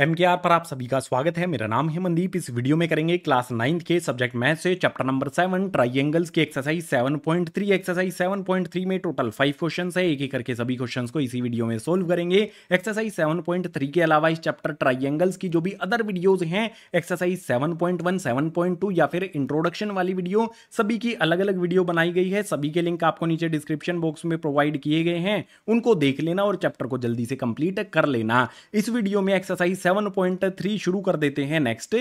M के are पर आप सभी का स्वागत है मेरा नाम है मनदीप इस वीडियो में करेंगे क्लास नाइन्थ के सब्जेक्ट मैथ से चैप्टर नंबर सेवन ट्राइंगल्स की exercise seven point three exercise seven point three में टोटल फाइव क्वेश्चन है एक ही करके सभी क्वेश्चन को इसी वीडियो में सोल्व करेंगे एक्सरसाइज सेवन पॉइंट थ्री के अलावा इस चैप्टर ट्राइंगल्स की जो भी अदर वीडियोज हैं exercise seven point one seven point two या फिर इंट्रोडक्शन वाली वीडियो सभी की अलग अलग वीडियो बनाई गई है सभी के लिंक आपको नीचे डिस्क्रिप्शन बॉक्स में प्रोवाइड किए गए हैं उनको देख लेना और चैप्टर को जल्दी से कंप्लीट कर लेना इस वीडियो में एक्सरसाइज सेवन पॉइंट थ्री शुरू कर देते हैं नेक्स्ट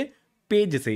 पेज से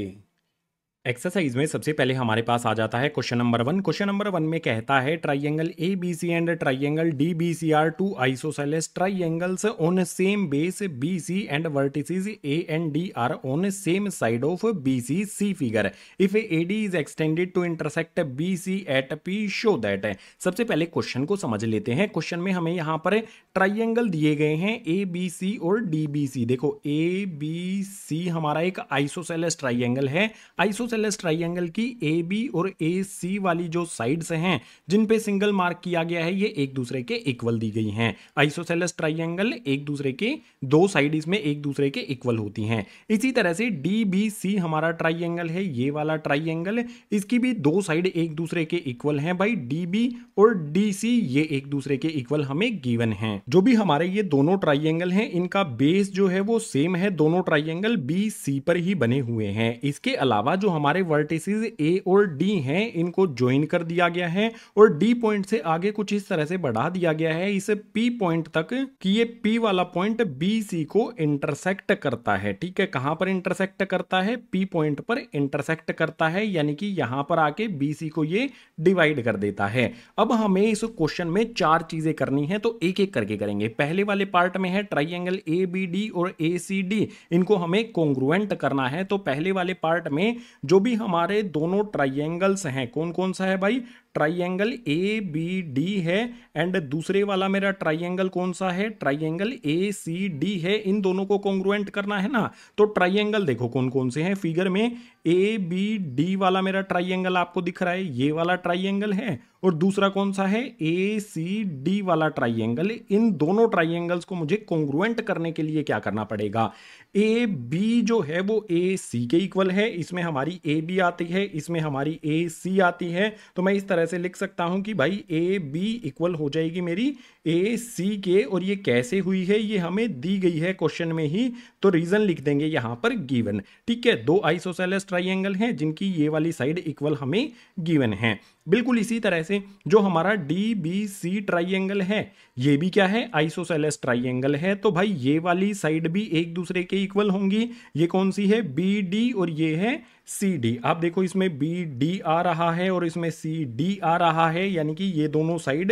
एक्सरसाइज में सबसे पहले हमारे पास आ जाता है question number one question number one में कहता है triangle A B C and triangle D B C are two isosceles triangles on same base B C and vertices A and D are on same side of B C see figure if A D is extended to intersect B C at P show that सबसे पहले question को समझ लेते हैं question में हमें यहाँ पर ट्राइंगल दिए गए हैं ए बी सी और डी बी सी देखो ए बी सी हमारा एक आइसोसेलेस ट्राइंगल है आइसो सेलेस ट्राइंगल की ए बी और ए सी वाली जो साइड्स हैं जिन पे सिंगल मार्क किया गया है ये एक दूसरे के इक्वल दी गई हैं आइसोसेलेस ट्राइंगल एक दूसरे के दो साइड इसमें एक दूसरे के इक्वल होती हैं इसी तरह से डी बी सी हमारा ट्राइंगल है ये वाला ट्राइंगल इसकी भी दो साइड एक दूसरे के इक्वल हैं भाई डी बी और डी सी ये एक दूसरे के इक्वल हमें गिवन हैं जो भी हमारे ये दोनों ट्राइंगल हैं इनका बेस जो है वो सेम है दोनों ट्राइंगल बी सी पर ही बने हुए हैं इसके अलावा जो हम हमारे वर्टिसेस ए और डी हैं इनको ज्वाइन कर दिया गया है और डी पॉइंट से आगे कुछ इस तरह से बढ़ा दिया गया है इसे पी पॉइंट तक कि ये पी वाला पॉइंट बी सी को इंटरसेक्ट करता है ठीक है कहां पर इंटरसेक्ट करता है पी पॉइंट पर इंटरसेक्ट करता है यानी कि यहां पर आके बी सी को ये डिवाइड कर देता है अब हमें इस क्वेश्चन में चार चीजें करनी है तो एक एक करके करेंगे पहले वाले पार्ट में है ट्राइंगल ए बी डी और ए सी डी इनको हमें कॉन्ग्रुएंट करना है तो पहले वाले पार्ट में जो भी हमारे दोनों ट्राइंगल्स हैं कौन कौन सा है भाई ट्राइंगल ए बी डी है एंड दूसरे वाला मेरा ट्राइंगल कौन सा है ट्राइंगल ए सी डी है इन दोनों को कॉन्ग्रुएंट करना है ना तो ट्राइंगल देखो कौन कौन से हैं फिगर में ए बी डी वाला मेरा ट्राइंगल आपको दिख रहा है ये वाला ट्राइंगल है और दूसरा कौन सा है ए सी डी वाला ट्राइंगल इन दोनों ट्राइंगल्स को मुझे कॉन्ग्रुएंट करने के लिए क्या करना पड़ेगा ए बी जो है वो ए सी के इक्वल है इसमें हमारी ए बी आती है इसमें हमारी ए सी आती है तो मैं इस तरह से लिख सकता हूं कि भाई ए बी इक्वल हो जाएगी मेरी ए सी के और ये कैसे हुई है ये हमें दी गई है क्वेश्चन में ही तो रीजन लिख देंगे यहां पर गिवन ठीक है दो आइसोसेलेस ट्राइंगल हैं जिनकी ये वाली साइड इक्वल हमें गिवन है बिल्कुल इसी तरह से जो हमारा डी बी सी ट्राइंगल है ये भी क्या है आइसोसेलेस ट्राइंगल है तो भाई ये वाली साइड भी एक दूसरे के इक्वल होंगी ये कौन सी है बी डी और ये है सी डी आप देखो इसमें बी डी आ रहा है और इसमें सी डी आ रहा है यानी कि ये दोनों साइड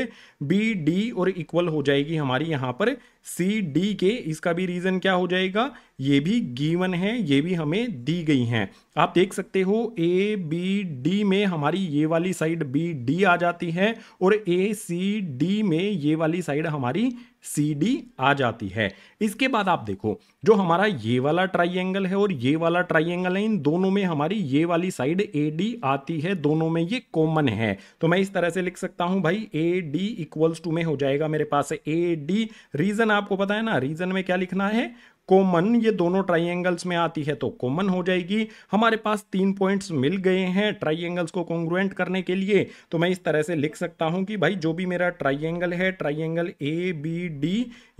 बी डी और इक्वल हो जाएगी हमारी यहाँ पर सी डी के इसका भी रीज़न क्या हो जाएगा ये भी गीवन है ये भी हमें दी गई हैं आप देख सकते हो ए बी डी में हमारी ये वाली साइड बी डी आ जाती है और ए सी डी में ये वाली साइड हमारी सी डी आ जाती है इसके बाद आप देखो जो हमारा ये वाला ट्राइंगल है और ये वाला ट्राइंगल है इन दोनों में हमारी ये वाली साइड ए डी आती है दोनों में ये कॉमन है तो मैं इस तरह से लिख सकता हूं भाई ए डी इक्वल्स टू में हो जाएगा मेरे पास ए डी रीजन आपको पता है ना रीजन में क्या लिखना है कॉमन ये दोनों ट्राइंगल्स में आती है तो कॉमन हो जाएगी हमारे पास तीन पॉइंट्स मिल गए हैं ट्राइंगल्स को कॉन्ग्रुएंट करने के लिए तो मैं इस तरह से लिख सकता हूं कि भाई जो भी मेरा ट्राइंगल है ट्राइंगल ए बी डी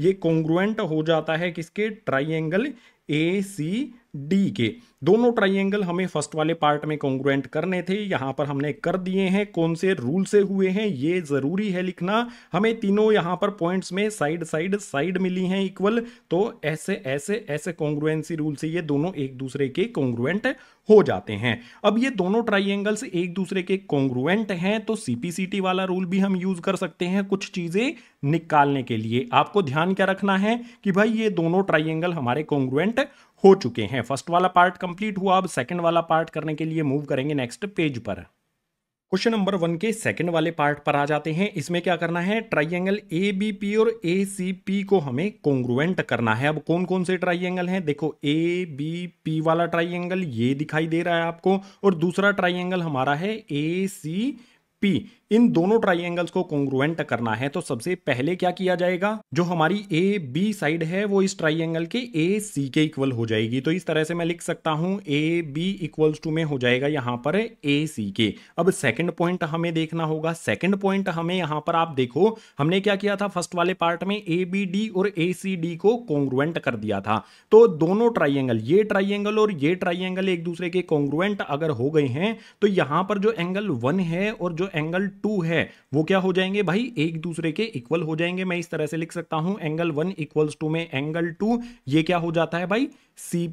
ये कॉन्ग्रुएंट हो जाता है किसके ट्राइंगल ए सी डी के दोनों ट्राइंगल हमें फर्स्ट वाले पार्ट में कॉन्ग्रुएंट करने थे यहाँ पर हमने कर दिए हैं कौन से रूल से हुए हैं ये ज़रूरी है लिखना हमें तीनों यहाँ पर पॉइंट्स में साइड साइड साइड मिली हैं इक्वल तो ऐसे ऐसे ऐसे कॉन्ग्रुएंसी रूल से ये दोनों एक दूसरे के कॉन्ग्रुएंट हो जाते हैं अब ये दोनों ट्राइंगल्स एक दूसरे के कॉन्ग्रुएंट हैं तो सीपीसीटी वाला रूल भी हम यूज कर सकते हैं कुछ चीजें निकालने के लिए आपको ध्यान क्या रखना है कि भाई ये दोनों ट्राइंगल हमारे कॉन्ग्रुएंट हो चुके हैं फर्स्ट वाला पार्ट कंप्लीट हुआ अब सेकंड वाला पार्ट करने के लिए मूव करेंगे नेक्स्ट पेज पर क्वेश्चन नंबर वन के सेकंड वाले पार्ट पर आ जाते हैं इसमें क्या करना है ट्राइंगल ए बी पी और ए सी पी को हमें कॉन्ग्रुएंट करना है अब कौन कौन से ट्राइंगल हैं देखो ए बी पी वाला ट्राइंगल ये दिखाई दे रहा है आपको और दूसरा ट्राइंगल हमारा है ए सी पी इन दोनों ट्राइंगल्स को कॉन्ग्रुएंट करना है तो सबसे पहले क्या किया जाएगा जो हमारी ए बी साइड है वो इस ट्राइंगल के ए सी के इक्वल हो जाएगी तो इस तरह से मैं लिख सकता हूं ए बी इक्वल्स टू में हो जाएगा यहां पर ए सी के अब सेकंड पॉइंट हमें देखना होगा सेकंड पॉइंट हमें यहां पर आप देखो हमने क्या किया था फर्स्ट वाले पार्ट में ए बी डी और ए सी डी को कॉन्ग्रुएंट कर दिया था तो दोनों ट्राइंगल ये ट्राइंगल और ये ट्राइंगल एक दूसरे के कॉन्ग्रुएंट अगर हो गए हैं तो यहां पर जो एंगल वन है और जो एंगल टू है वो क्या हो जाएंगे भाई एक दूसरे के इक्वल हो जाएंगे मैं इस तरह से लिख सकता हूं एंगल वन इक्वल्स टू में एंगल टू ये क्या हो जाता है भाई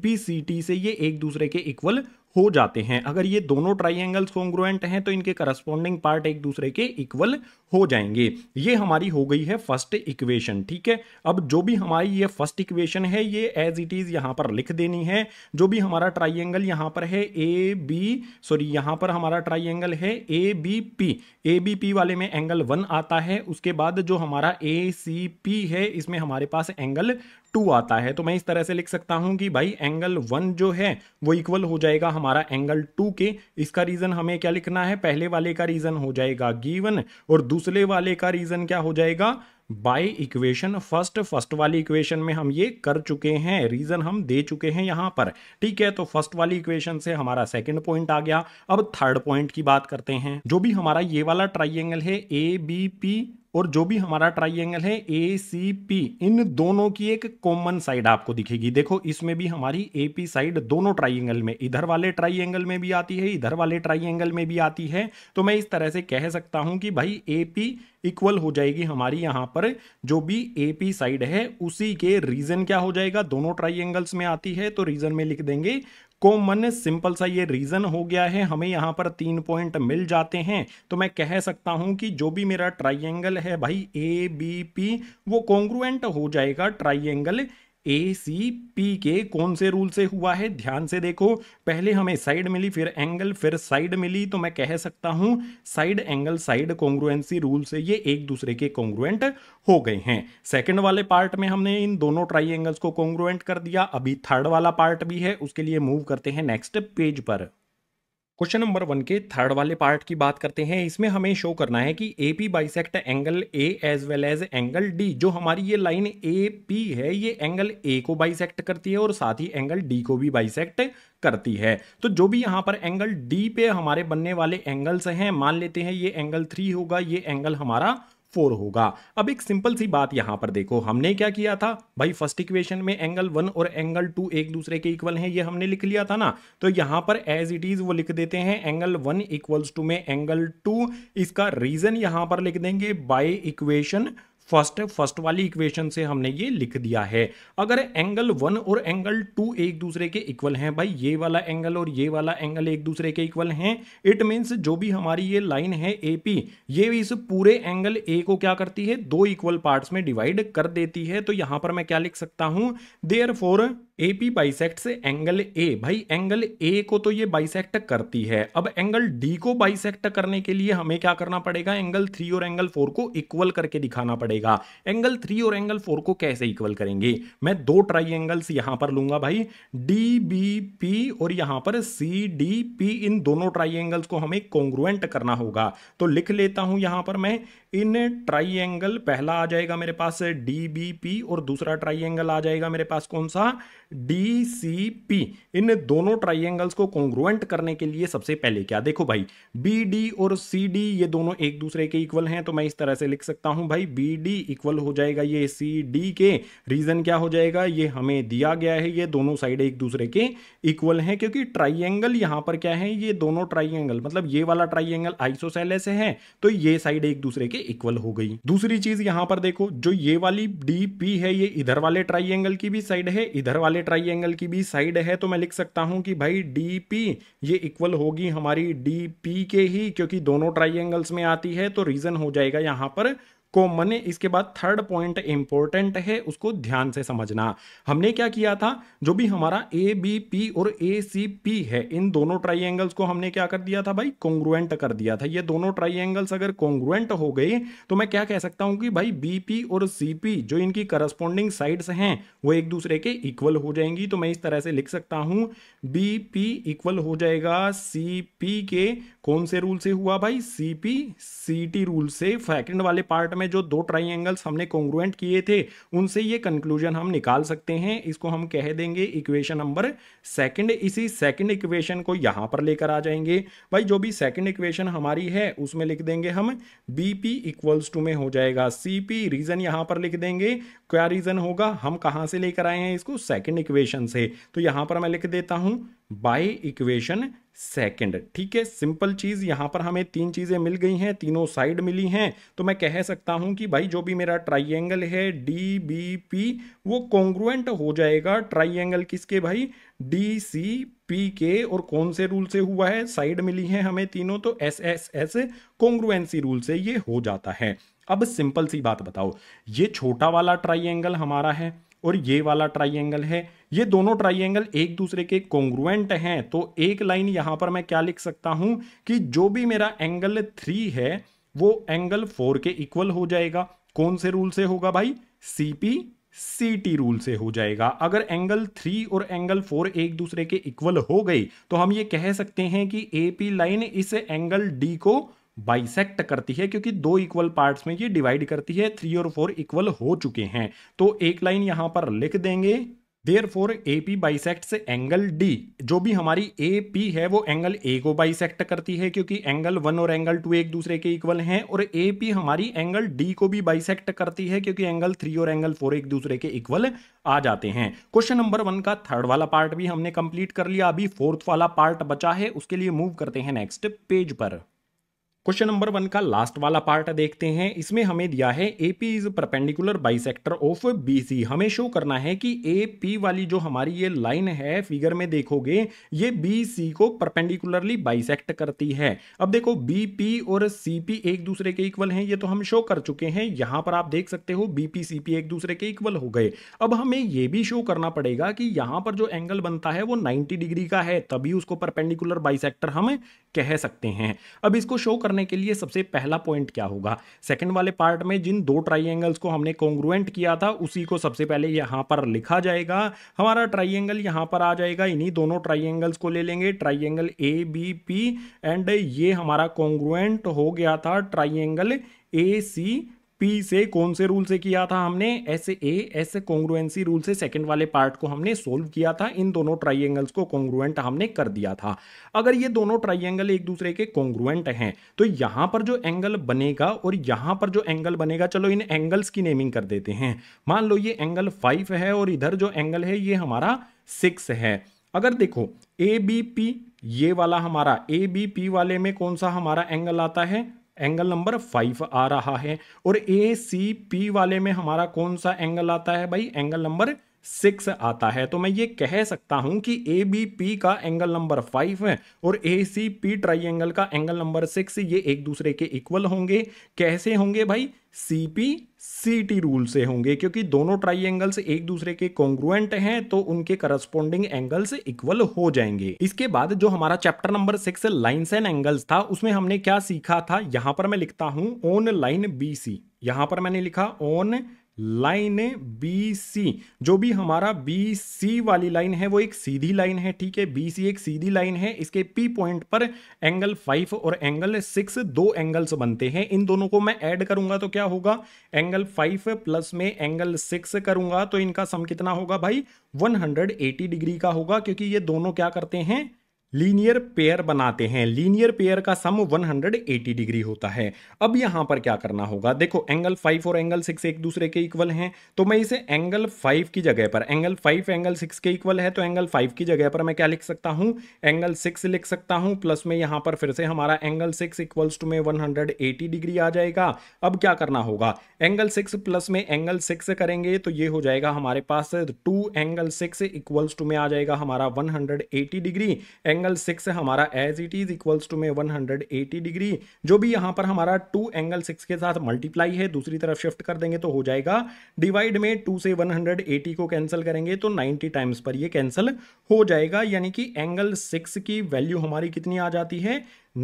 टी से ये एक दूसरे के इक्वल हो जाते हैं अगर ये दोनों ट्राइंगल्स कॉन्ग्रुएंट हैं तो इनके करस्पॉन्डिंग पार्ट एक दूसरे के इक्वल हो जाएंगे ये हमारी हो गई है फर्स्ट इक्वेशन ठीक है अब जो भी हमारी ये फर्स्ट इक्वेशन है ये एज इट इज यहाँ पर लिख देनी है जो भी हमारा ट्राइंगल यहाँ पर है ए बी सॉरी यहाँ पर हमारा ट्राइंगल है A B P A B P वाले में एंगल वन आता है उसके बाद जो हमारा ए सी पी है इसमें हमारे पास एंगल टू आता है तो मैं इस तरह से लिख सकता हूं कि भाई एंगल वन जो है वो इक्वल हो जाएगा हमारा एंगल टू के इसका रीजन हमें क्या लिखना है पहले वाले का रीजन हो जाएगा गीवन और दूसरे वाले का रीजन क्या हो जाएगा बाय इक्वेशन फर्स्ट फर्स्ट वाली इक्वेशन में हम ये कर चुके हैं रीजन हम दे चुके हैं यहां पर ठीक है तो फर्स्ट वाली इक्वेशन से हमारा सेकंड पॉइंट आ गया अब थर्ड पॉइंट की बात करते हैं जो भी हमारा ये वाला ट्राइंगल है ए बी पी और जो भी हमारा ट्राइंगल है ए सी पी इन दोनों की एक कॉमन साइड आपको दिखेगी देखो इसमें भी हमारी ए पी साइड दोनों ट्राइंगल में इधर वाले ट्राइंगल में भी आती है इधर वाले ट्राइंगल में भी आती है तो मैं इस तरह से कह सकता हूं कि भाई ए पी इक्वल हो जाएगी हमारी यहां पर जो भी ए पी साइड है उसी के रीजन क्या हो जाएगा दोनों ट्राइंगल्स में आती है तो रीजन में लिख देंगे कॉमन सिंपल सा ये रीज़न हो गया है हमें यहाँ पर तीन पॉइंट मिल जाते हैं तो मैं कह सकता हूँ कि जो भी मेरा ट्राइंगल है भाई ए बी पी वो कॉन्ग्रुएंट हो जाएगा ट्राइंगल ए सी पी के कौन से रूल से हुआ है ध्यान से देखो पहले हमें साइड मिली फिर एंगल फिर साइड मिली तो मैं कह सकता हूं side angle side congruency rule से ये एक दूसरे के कॉन्ग्रुएंट हो गए हैं सेकेंड वाले पार्ट में हमने इन दोनों ट्राई एंगल्स को कॉन्ग्रुएंट कर दिया अभी थर्ड वाला पार्ट भी है उसके लिए मूव करते हैं नेक्स्ट पेज पर क्वेश्चन नंबर वन के थर्ड वाले पार्ट की बात करते हैं इसमें हमें शो करना है कि A P bisect angle A as well as angle D जो हमारी ये लाइन ए पी है ये एंगल ए को बाइसेक्ट करती है और साथ ही एंगल डी को भी बाइसेक्ट करती है तो जो भी यहाँ पर एंगल डी पे हमारे बनने वाले एंगल्स हैं मान लेते हैं ये एंगल थ्री होगा ये एंगल हमारा फोर होगा अब एक सिंपल सी बात यहां पर देखो हमने क्या किया था भाई फर्स्ट इक्वेशन में एंगल वन और एंगल टू एक दूसरे के इक्वल हैं ये हमने लिख लिया था ना तो यहां पर एज इट इज वो लिख देते हैं एंगल वन इक्वल्स टू में एंगल टू इसका रीजन यहां पर लिख देंगे बाई इक्वेशन फर्स्ट फर्स्ट वाली इक्वेशन से हमने ये लिख दिया है अगर एंगल वन और एंगल टू एक दूसरे के इक्वल हैं भाई ये वाला एंगल और ये वाला एंगल एक दूसरे के इक्वल हैं इट मीन्स जो भी हमारी ये लाइन है ए पी ये भी इस पूरे एंगल ए को क्या करती है दो इक्वल पार्ट्स में डिवाइड कर देती है तो यहां पर मैं क्या लिख सकता हूं देयर ए पी बाइसेक्ट से एंगल ए भाई एंगल ए को तो ये बाइसेक्ट करती है अब एंगल डी को बाइसेक्ट करने के लिए हमें क्या करना पड़ेगा एंगल थ्री और एंगल फोर को इक्वल करके दिखाना पड़ेगा एंगल थ्री और एंगल फोर को कैसे इक्वल करेंगे मैं दो ट्राई एंगल्स यहाँ पर लूंगा भाई डी बी पी और यहाँ पर सी डी पी इन दोनों ट्राई एंगल्स को हमें कॉन्ग्रुएंट करना होगा तो लिख लेता हूं यहाँ पर मैं इन ट्राइंगल पहला आ जाएगा मेरे पास डी बी पी और दूसरा ट्राइंगल आ जाएगा मेरे पास कौन सा डी सी पी इन दोनों ट्राइंगल्स को कॉन्ग्रुएंट करने के लिए सबसे पहले क्या देखो भाई बी डी और सी डी ये दोनों एक दूसरे के इक्वल हैं तो मैं इस तरह से लिख सकता हूं भाई बी डी इक्वल हो जाएगा ये सी डी के रीजन क्या हो जाएगा ये हमें दिया गया है ये दोनों साइड एक दूसरे के इक्वल हैं क्योंकि ट्राइंगल यहां पर क्या है ये दोनों ट्राइंगल मतलब ये वाला ट्राइंगल आइसोसेलेस है तो ये साइड एक दूसरे के के इक्वल हो गई दूसरी चीज यहाँ पर देखो जो ये वाली डी पी है ये इधर वाले ट्राइंगल की भी साइड है इधर वाले ट्राइंगल की भी साइड है तो मैं लिख सकता हूँ कि भाई डी पी ये इक्वल होगी हमारी डी पी के ही क्योंकि दोनों ट्राइंगल्स में आती है तो रीजन हो जाएगा यहाँ पर कॉमन है इसके बाद थर्ड पॉइंट इंपॉर्टेंट है उसको ध्यान से समझना हमने क्या किया था जो भी हमारा ए बी पी और ए सी पी है इन दोनों ट्राइंगल्स को हमने क्या कर दिया था भाई कॉन्ग्रुएंट कर दिया था ये दोनों ट्राइंगल्स अगर कॉन्ग्रुएंट हो गए तो मैं क्या कह सकता हूं कि भाई बी पी और सी पी जो इनकी करस्पॉन्डिंग साइड्स हैं वो एक दूसरे के इक्वल हो जाएंगी तो मैं इस तरह से लिख सकता हूं बी पी इक्वल हो जाएगा सी पी के कौन से रूल से हुआ भाई सीपी सीटी रूल से फैकेंड वाले पार्ट में जो दो ट्राइंगल्स हमने कॉन्ग्रुएंट किए थे उनसे ये कंक्लूजन हम निकाल सकते हैं इसको हम कह देंगे इक्वेशन नंबर सेकंड इसी सेकंड इक्वेशन को यहाँ पर लेकर आ जाएंगे भाई जो भी सेकंड इक्वेशन हमारी है उसमें लिख देंगे हम बी पी इक्वल्स टू में हो जाएगा सी पी रीजन यहाँ पर लिख देंगे क्या रीज़न होगा हम कहाँ से लेकर आए हैं इसको सेकंड इक्वेशन से तो यहाँ पर मैं लिख देता हूँ बाय इक्वेशन सेकंड ठीक है सिंपल चीज़ यहाँ पर हमें तीन चीज़ें मिल गई हैं तीनों साइड मिली हैं तो मैं कह सकता हूँ कि भाई जो भी मेरा ट्राइंगल है डी बी पी वो कॉन्ग्रुएंट हो जाएगा ट्राइंगल किसके भाई डी सी पी के और कौन से रूल से हुआ है साइड मिली है हमें तीनों तो S S S congruency rule से ये हो जाता है अब सिंपल सी बात बताओ ये छोटा वाला ट्राइंगल हमारा है और ये वाला ट्राइंगल है ये दोनों ट्राइंगल एक दूसरे के कॉन्ग्रुएंट हैं तो एक लाइन यहां पर मैं क्या लिख सकता हूं कि जो भी मेरा एंगल थ्री है वो एंगल फोर के इक्वल हो जाएगा कौन से रूल से होगा भाई सीपी सी रूल से हो जाएगा अगर एंगल थ्री और एंगल फोर एक दूसरे के इक्वल हो गई तो हम ये कह सकते हैं कि ए लाइन इस एंगल डी को बाइसेक्ट करती है क्योंकि दो इक्वल पार्ट्स में ये डिवाइड करती है थ्री और फोर इक्वल हो चुके हैं तो एक लाइन यहां पर लिख देंगे therefore A P bisect angle D जो भी हमारी ए पी है वो एंगल ए को बाइसेक्ट करती है क्योंकि एंगल वन और एंगल टू एक दूसरे के इक्वल हैं और ए पी हमारी एंगल डी को भी बाइसेक्ट करती है क्योंकि एंगल थ्री और एंगल फोर एक दूसरे के इक्वल आ जाते हैं क्वेश्चन नंबर वन का थर्ड वाला पार्ट भी हमने कंप्लीट कर लिया अभी फोर्थ वाला पार्ट बचा है उसके लिए मूव करते हैं नेक्स्ट पेज पर क्वेश्चन नंबर वन का लास्ट वाला पार्ट देखते हैं इसमें हमें दिया है A P is perpendicular bisector of B C हमें शो करना है कि ए पी वाली जो हमारी ये लाइन है फिगर में देखोगे ये बी सी को परपेंडिकुलरली बाइसेक्ट करती है अब देखो बी पी और सी पी एक दूसरे के इक्वल हैं ये तो हम शो कर चुके हैं यहां पर आप देख सकते हो बी पी सी पी एक दूसरे के इक्वल हो गए अब हमें ये भी शो करना पड़ेगा कि यहां पर जो एंगल बनता है वो नाइन्टी डिग्री का है तभी उसको परपेंडिकुलर बाइसेक्टर हम कह सकते हैं अब इसको शो करने करने के लिए सबसे पहला पॉइंट क्या होगा सेकंड वाले पार्ट में जिन दो ट्राइंगल्स को हमने कॉन्ग्रुएंट किया था उसी को सबसे पहले यहाँ पर लिखा जाएगा हमारा ट्राइंगल यहाँ पर आ जाएगा इन्हीं दोनों ट्राइंगल्स को ले लेंगे triangle A B P and ये हमारा कॉन्ग्रुएंट हो गया था ट्राइंगल ए सी पी से कौन से रूल से किया था हमने S A S congruency rule से सेकंड वाले पार्ट को हमने सोल्व किया था इन दोनों ट्राइंगल्स को कॉन्ग्रुएंट हमने कर दिया था अगर ये दोनों ट्राइंगल एक दूसरे के कॉन्ग्रुएंट हैं तो यहाँ पर जो एंगल बनेगा और यहाँ पर जो एंगल बनेगा चलो इन एंगल्स की नेमिंग कर देते हैं मान लो ये एंगल फाइव है और इधर जो एंगल है ये हमारा सिक्स है अगर देखो ए बी पी ये वाला हमारा ए बी पी वाले में कौन सा हमारा एंगल आता है एंगल नंबर फाइव आ रहा है और ए सी पी वाले में हमारा कौन सा एंगल आता है भाई एंगल नंबर सिक्स आता है तो मैं ये कह सकता हूं कि ए बी पी का एंगल नंबर फाइव है और ए सी पी ट्राइंगल का एंगल नंबर सिक्स ये एक दूसरे के इक्वल होंगे कैसे होंगे भाई सी पी टी रूल से होंगे क्योंकि दोनों ट्राई एंगल्स एक दूसरे के कॉन्ग्रुएंट हैं तो उनके करस्पॉन्डिंग एंगल्स इक्वल हो जाएंगे इसके बाद जो हमारा chapter number six lines and angles था उसमें हमने क्या सीखा था यहां पर मैं लिखता हूं ऑन लाइन बी सी यहां पर मैंने लिखा ऑन लाइन बी सी जो भी हमारा बी सी वाली लाइन है वो एक सीधी लाइन है ठीक है बी सी एक सीधी लाइन है इसके पी पॉइंट पर एंगल फाइव और एंगल सिक्स दो एंगल्स बनते हैं इन दोनों को मैं ऐड करूंगा तो क्या होगा एंगल फाइव प्लस में एंगल सिक्स करूंगा तो इनका सम कितना होगा भाई 180 डिग्री का होगा क्योंकि ये दोनों क्या करते हैं लीनियर पेयर बनाते हैं लीनियर पेयर का सम 180 डिग्री होता है अब यहां पर क्या करना होगा देखो एंगल फाइव और एंगल सिक्स एक दूसरे के इक्वल हैं तो मैं इसे एंगल फाइव की जगह पर एंगल फाइव एंगल सिक्स के इक्वल है तो एंगल फाइव की जगह पर मैं क्या लिख सकता हूं एंगल सिक्स लिख सकता हूं प्लस में यहाँ पर फिर से हमारा एंगल सिक्स इक्वल्स टू में वन डिग्री आ जाएगा अब क्या करना होगा एंगल सिक्स प्लस में एंगल सिक्स करेंगे तो ये हो जाएगा हमारे पास two angle six equals to में आ जाएगा हमारा वन डिग्री एंगल सिक्स हमारा as it is equals to में 180 डिग्री जो भी यहां पर हमारा टू एंगल सिक्स के साथ मल्टीप्लाई है दूसरी तरफ शिफ्ट कर देंगे तो हो जाएगा डिवाइड में टू से 180 को कैंसिल करेंगे तो 90 टाइम्स पर ये कैंसिल हो जाएगा यानी कि एंगल सिक्स की वैल्यू हमारी कितनी आ जाती है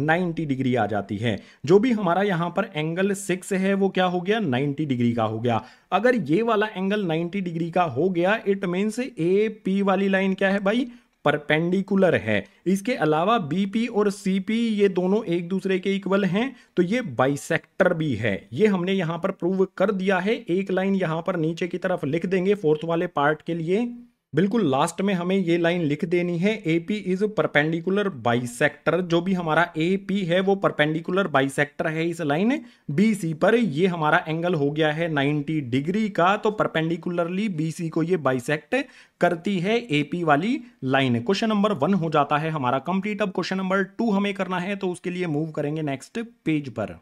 90 डिग्री आ जाती है जो भी हमारा यहां पर एंगल सिक्स है वो क्या हो गया 90 डिग्री का हो गया अगर ये वाला एंगल 90 डिग्री का हो गया इट मीन्स ए पी वाली लाइन क्या है भाई परपेंडिकुलर है इसके अलावा बीपी और सीपी ये दोनों एक दूसरे के इक्वल हैं तो ये बाइसेक्टर भी है ये हमने यहाँ पर प्रूव कर दिया है एक लाइन यहाँ पर नीचे की तरफ लिख देंगे फोर्थ वाले पार्ट के लिए बिल्कुल लास्ट में हमें ये लाइन लिख देनी है A P is perpendicular bisector जो भी हमारा ए पी है वो परपेंडिकुलर बाइसेक्टर है इस लाइन बी सी पर ये हमारा एंगल हो गया है 90 डिग्री का तो परपेंडिकुलरली बी सी को ये बाइसेक्ट करती है ए पी वाली लाइन क्वेश्चन नंबर वन हो जाता है हमारा कंप्लीट अब क्वेश्चन नंबर टू हमें करना है तो उसके लिए मूव करेंगे नेक्स्ट पेज पर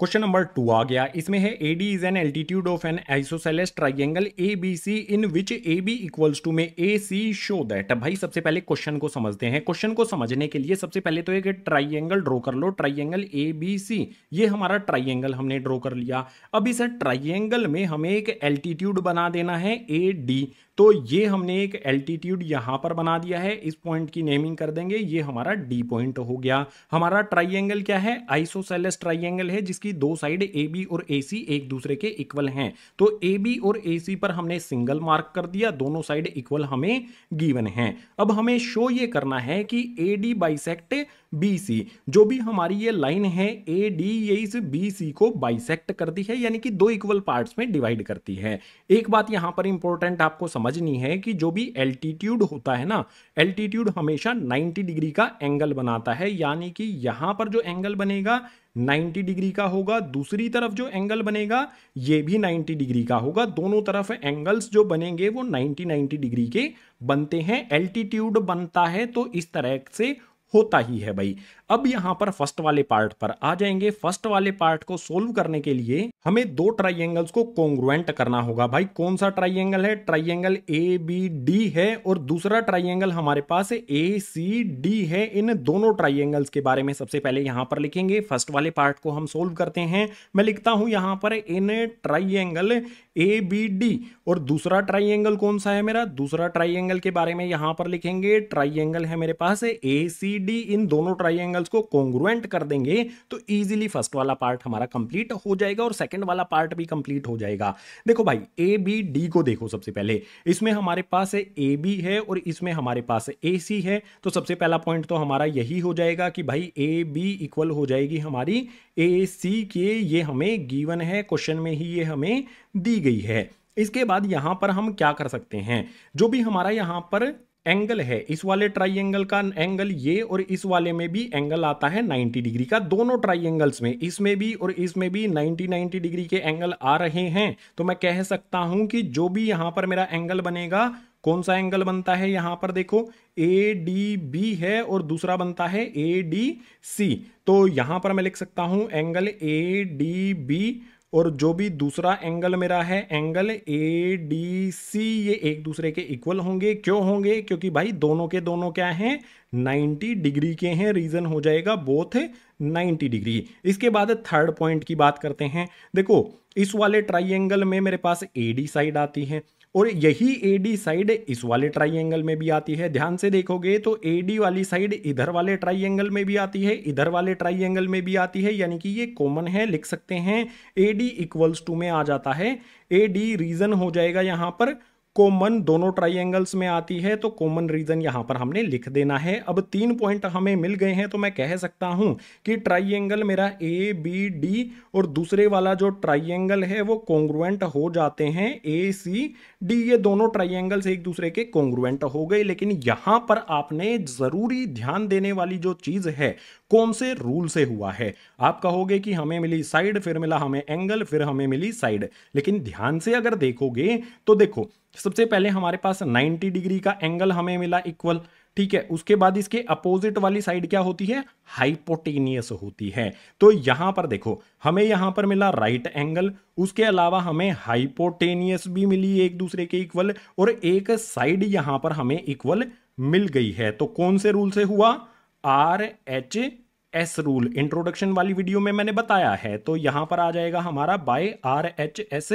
क्वेश्चन नंबर टू आ गया इसमें है A D is an altitude of an isosceles triangle A B C in which A B equals to में ए सी शो दैट भाई सबसे पहले क्वेश्चन को समझते हैं क्वेश्चन को समझने के लिए सबसे पहले तो एक ट्राइंगल ड्रॉ कर लो ट्राइंगल ए बी सी ये हमारा ट्राइंगल हमने ड्रॉ कर लिया अब इस ट्राइंगल में हमें एक एल्टीट्यूड बना देना है ए डी तो ये हमने एक एल्टीट्यूड यहाँ पर बना दिया है इस पॉइंट की नेमिंग कर देंगे ये हमारा डी पॉइंट हो गया हमारा ट्राइंगल क्या है आइसोसेलेस ट्राइंगल है जिसकी दो साइड ए बी और ए सी एक दूसरे के इक्वल हैं तो ए बी और ए सी पर हमने सिंगल मार्क कर दिया दोनों साइड इक्वल हमें गिवन है अब हमें शो ये करना है कि A D bisect B C जो भी हमारी ये लाइन है ए डी ये इस बी सी को बाइसेक्ट करती है यानी कि दो इक्वल पार्ट्स में डिवाइड करती है एक बात यहाँ पर इंपॉर्टेंट आपको समझनी है कि जो भी एल्टीट्यूड होता है ना एल्टीट्यूड हमेशा 90 डिग्री का एंगल बनाता है यानी कि यहाँ पर जो एंगल बनेगा 90 डिग्री का होगा दूसरी तरफ जो एंगल बनेगा ये भी 90 डिग्री का होगा दोनों तरफ एंगल्स जो बनेंगे वो 90 90 डिग्री के बनते हैं एल्टीट्यूड बनता है तो इस तरह से होता ही है भाई अब यहाँ पर फर्स्ट वाले पार्ट पर आ जाएंगे फर्स्ट वाले पार्ट को सोल्व करने के लिए हमें दो ट्राइंगल्स को कॉन्ग्रुएंट करना होगा भाई कौन सा ट्राइंगल है ट्राइंगल ए बी डी है और दूसरा ट्राइंगल हमारे पास ए सी डी है इन दोनों ट्राइंगल्स के बारे में सबसे पहले यहाँ पर लिखेंगे फर्स्ट वाले पार्ट को हम सोल्व करते हैं मैं लिखता हूं यहाँ पर in triangle A B D और दूसरा ट्राइंगल कौन सा है मेरा दूसरा ट्राइंगल के बारे में यहाँ पर लिखेंगे ट्राइंगल है मेरे पास ए सी डी इन दोनों ट्राइंगल सिग्नल्स को कॉन्ग्रुएंट कर देंगे तो ईजिली फर्स्ट वाला पार्ट हमारा कंप्लीट हो जाएगा और सेकेंड वाला पार्ट भी कंप्लीट हो जाएगा देखो भाई ए बी डी को देखो सबसे पहले इसमें हमारे पास ए बी है और इसमें हमारे पास ए सी है तो सबसे पहला पॉइंट तो हमारा यही हो जाएगा कि भाई ए बी इक्वल हो जाएगी हमारी ए सी के ये हमें गिवन है क्वेश्चन में ही ये हमें दी गई है इसके बाद यहां पर हम क्या कर सकते हैं जो भी हमारा यहां पर एंगल है इस वाले ट्राइंगल का एंगल ये और इस वाले में भी एंगल आता है 90 डिग्री का दोनों ट्राइंगल्स में इसमें भी और इसमें भी 90 90 डिग्री के एंगल आ रहे हैं तो मैं कह सकता हूं कि जो भी यहां पर मेरा एंगल बनेगा कौन सा एंगल बनता है यहां पर देखो ए डी बी है और दूसरा बनता है ए डी सी तो यहां पर मैं लिख सकता हूं एंगल ए डी बी और जो भी दूसरा एंगल मेरा है एंगल ए डी सी ये एक दूसरे के इक्वल होंगे क्यों होंगे क्योंकि भाई दोनों के दोनों क्या हैं 90 डिग्री के हैं रीज़न हो जाएगा बोथ 90 डिग्री इसके बाद थर्ड पॉइंट की बात करते हैं देखो इस वाले ट्राइंगल में मेरे पास ए डी साइड आती है और यही ए डी साइड इस वाले ट्राइंगल में भी आती है ध्यान से देखोगे तो ए डी वाली साइड इधर वाले ट्राइंगल में भी आती है इधर वाले ट्राइंगल में भी आती है यानी कि ये कॉमन है लिख सकते हैं ए डी इक्वल्स टू में आ जाता है ए डी रीजन हो जाएगा यहाँ पर कॉमन दोनों ट्राइंगल्स में आती है तो कॉमन रीजन यहां पर हमने लिख देना है अब तीन पॉइंट हमें मिल गए हैं तो मैं कह सकता हूं कि ट्राइंगल मेरा ए बी डी और दूसरे वाला जो ट्राइंगल है वो कॉन्ग्रुएंट हो जाते हैं ए सी डी ये दोनों ट्राइंगल्स एक दूसरे के कॉन्ग्रुएंट हो गए लेकिन यहां पर आपने जरूरी ध्यान देने वाली जो चीज है कौन से रूल से हुआ है आप कहोगे कि हमें मिली साइड फिर मिला हमें एंगल फिर हमें मिली साइड लेकिन ध्यान से अगर देखोगे तो देखो सबसे पहले हमारे पास 90 डिग्री का एंगल हमें मिला इक्वल ठीक है उसके बाद इसके अपोजिट वाली साइड क्या होती है हाइपोटेनियस होती है तो यहां पर देखो हमें यहां पर मिला राइट एंगल उसके अलावा हमें हाइपोटेनियस भी मिली एक दूसरे के इक्वल और एक साइड यहां पर हमें इक्वल मिल गई है तो कौन से रूल से हुआ R H S rule introduction वाली वीडियो में मैंने बताया है तो यहां पर आ जाएगा हमारा by R H S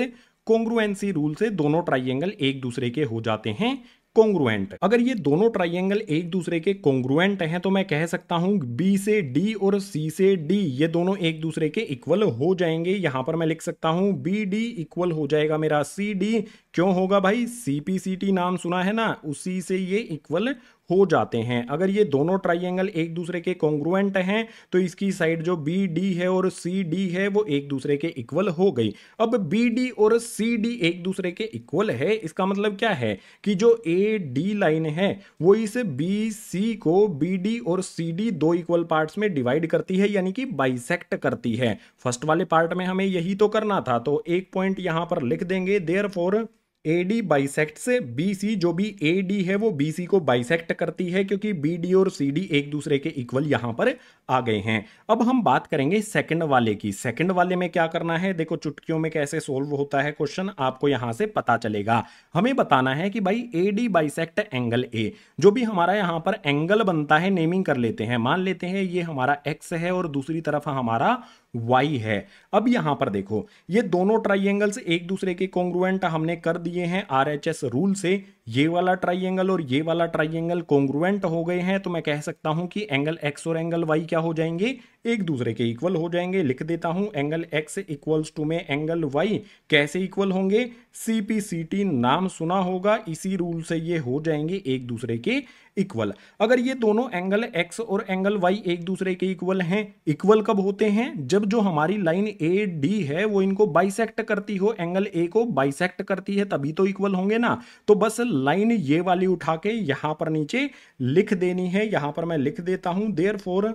congruency rule से दोनों ट्राइंगल एक दूसरे के हो जाते हैं कॉन्ग्रुएंट अगर ये दोनों ट्राइंगल एक दूसरे के कॉन्ग्रुएंट हैं तो मैं कह सकता हूं बी से डी और सी से डी ये दोनों एक दूसरे के इक्वल हो जाएंगे यहां पर मैं लिख सकता हूं बी डी इक्वल हो जाएगा मेरा सी डी क्यों होगा भाई सी पी सी टी नाम सुना है ना उसी से ये इक्वल हो जाते हैं अगर ये दोनों ट्राइंगल एक दूसरे के कॉन्ग्रुएंट हैं तो इसकी साइड जो बी डी है और सी डी है वो एक दूसरे के इक्वल हो गई अब बी डी और सी डी एक दूसरे के इक्वल है इसका मतलब क्या है कि जो ए डी लाइन है वो इस बी सी को बी डी और सी डी दो इक्वल पार्ट्स में डिवाइड करती है यानी कि बाइसेक्ट करती है फर्स्ट वाले पार्ट में हमें यही तो करना था तो एक पॉइंट यहां पर लिख देंगे देयर ए डी बाइसेक्ट से बी सी जो भी ए डी है वो बी सी को बाइसेक्ट करती है क्योंकि बी डी और सी डी एक दूसरे के इक्वल यहां पर आ गए हैं अब हम बात करेंगे सेकंड वाले की सेकंड वाले में क्या करना है देखो चुटकियों में कैसे सोल्व होता है क्वेश्चन आपको यहाँ से पता चलेगा हमें बताना है कि भाई A D bisect angle A जो भी हमारा यहाँ पर एंगल बनता है नेमिंग कर लेते हैं मान लेते हैं ये हमारा एक्स है और दूसरी तरफ हमारा वाई है अब यहां पर देखो ये दोनों ट्राइंगल्स एक दूसरे के कॉन्ग्रुएंट हमने कर दिए हैं आर एच एस रूल से ये वाला ट्राइंगल और ये वाला ट्राइंगल कॉन्ग्रुएंट हो गए हैं तो मैं कह सकता हूं कि एंगल एक्स और एंगल वाई क्या हो जाएंगे एक दूसरे के इक्वल हो जाएंगे लिख देता हूं एंगल एक्स इक्वल्स टू में एंगल वाई कैसे इक्वल होंगे सी पी सी टी नाम सुना होगा इसी रूल से ये हो जाएंगे एक दूसरे के इक्वल अगर ये दोनों एंगल एक्स और एंगल वाई एक दूसरे के इक्वल हैं इक्वल कब होते हैं जब जो हमारी लाइन ए डी है वो इनको बाइसेक्ट करती हो एंगल ए को बाइसेक्ट करती है तभी तो इक्वल होंगे ना तो बस लाइन ये वाली उठा के यहां पर नीचे लिख देनी है यहां पर मैं लिख देता हूं therefore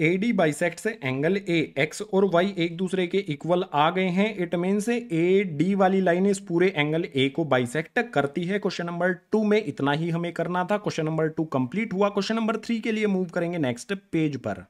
A D bisect angle A X और वाई एक दूसरे के इक्वल आ गए हैं इट मीन ए डी वाली लाइन इस पूरे एंगल ए को बाइसेक्ट करती है क्वेश्चन नंबर टू में इतना ही हमें करना था क्वेश्चन नंबर टू कंप्लीट हुआ क्वेश्चन नंबर थ्री के लिए मूव करेंगे नेक्स्ट पेज पर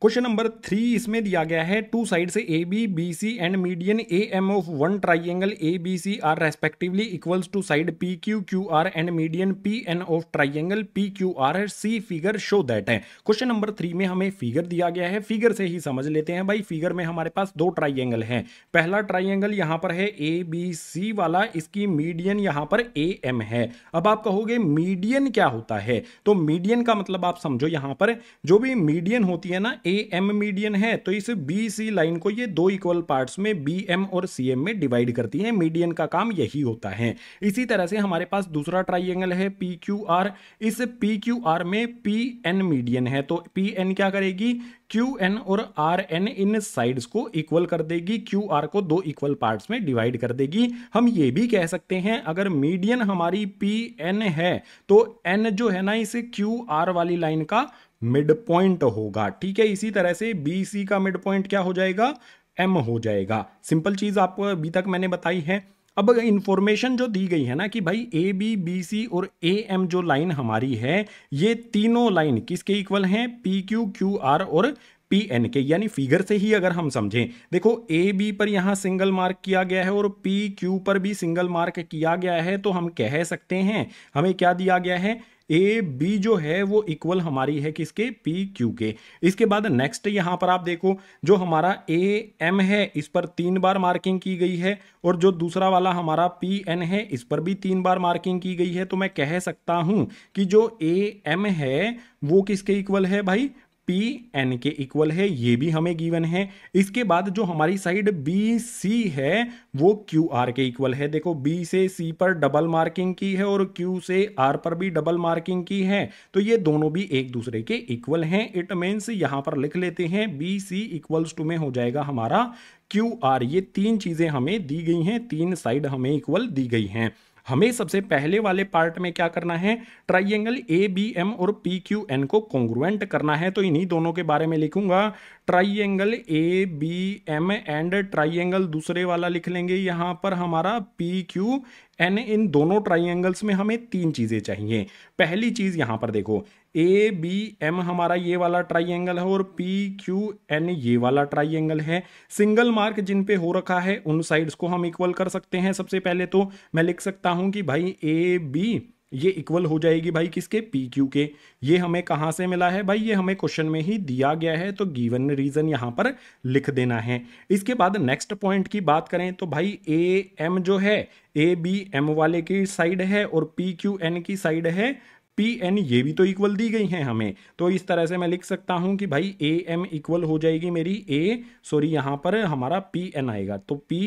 क्वेश्चन नंबर थ्री इसमें दिया गया है two sides A B B C and median A M of one triangle A B C are respectively equals to side P Q Q R and median P N of triangle P Q R see figure show that है question number three में हमें figure दिया गया है figure से ही समझ लेते हैं भाई फिगर में हमारे पास दो ट्राइंगल हैं पहला ट्राइंगल यहाँ पर है ए बी सी वाला इसकी मीडियन यहाँ पर ए एम है अब आप कहोगे मीडियन क्या होता है तो मीडियन का मतलब आप समझो यहाँ पर जो भी मीडियन होती है ना ए एम मीडियन है तो इस बी सी लाइन को ये दो इक्वल पार्ट्स में बी एम और सी एम में डिवाइड करती है मीडियन का काम यही होता है इसी तरह से हमारे पास दूसरा ट्राइंगल है पी क्यू आर इस पी क्यू आर में पी एन मीडियन है तो पी एन क्या करेगी क्यू एन और आर एन इन साइड्स को इक्वल कर देगी क्यू आर को दो इक्वल पार्ट्स में डिवाइड कर देगी हम ये भी कह सकते हैं अगर मीडियन हमारी पी एन है तो एन जो है ना इसे क्यू आर वाली लाइन का मिड पॉइंट होगा ठीक है इसी तरह से बी सी का मिड पॉइंट क्या हो जाएगा एम हो जाएगा सिंपल चीज़ आपको अभी तक मैंने बताई है अब इंफॉर्मेशन जो दी गई है ना कि भाई ए बी बी सी और ए एम जो लाइन हमारी है ये तीनों लाइन किसके इक्वल हैं पी क्यू क्यू आर और पी एन के यानी फिगर से ही अगर हम समझें देखो ए बी पर यहाँ सिंगल मार्क किया गया है और पी क्यू पर भी सिंगल मार्क किया गया है तो हम कह सकते हैं हमें क्या दिया गया है ए बी जो है वो इक्वल हमारी है किसके पी क्यू के इसके बाद नेक्स्ट यहाँ पर आप देखो जो हमारा ए एम है इस पर तीन बार मार्किंग की गई है और जो दूसरा वाला हमारा पी एन है इस पर भी तीन बार मार्किंग की गई है तो मैं कह सकता हूँ कि जो ए एम है वो किसके इक्वल है भाई पी एन के इक्वल है ये भी हमें गिवन है इसके बाद जो हमारी साइड बी सी है वो क्यू आर के इक्वल है देखो बी से सी पर डबल मार्किंग की है और क्यू से आर पर भी डबल मार्किंग की है तो ये दोनों भी एक दूसरे के इक्वल हैं इट मीन्स यहाँ पर लिख लेते हैं बी सी इक्वल्स टू में हो जाएगा हमारा क्यू आर ये तीन चीज़ें हमें दी गई हैं तीन साइड हमें इक्वल दी गई हैं हमें सबसे पहले वाले पार्ट में क्या करना है ट्राइंगल ए बी एम और पी क्यू एन को कॉन्ग्रुएंट करना है तो इन्हीं दोनों के बारे में लिखूंगा triangle A B M and triangle दूसरे वाला लिख लेंगे यहां पर हमारा पी क्यू एंड इन दोनों ट्राइंगल्स में हमें तीन चीज़ें चाहिए पहली चीज़ यहाँ पर देखो ए बी एम हमारा ये वाला ट्राइंगल है और पी क्यू एन ये वाला ट्राइंगल है सिंगल मार्क जिन पे हो रखा है उन साइड्स को हम इक्वल कर सकते हैं सबसे पहले तो मैं लिख सकता हूँ कि भाई ए बी ये इक्वल हो जाएगी भाई किसके पी क्यू के ये हमें कहाँ से मिला है भाई ये हमें क्वेश्चन में ही दिया गया है तो गिवन रीज़न यहाँ पर लिख देना है इसके बाद नेक्स्ट पॉइंट की बात करें तो भाई ए एम जो है ए बी एम वाले की साइड है और पी क्यू एन की साइड है पी एन ये भी तो इक्वल दी गई हैं हमें तो इस तरह से मैं लिख सकता हूँ कि भाई ए एम इक्वल हो जाएगी मेरी ए सॉरी यहाँ पर हमारा पी एन आएगा तो पी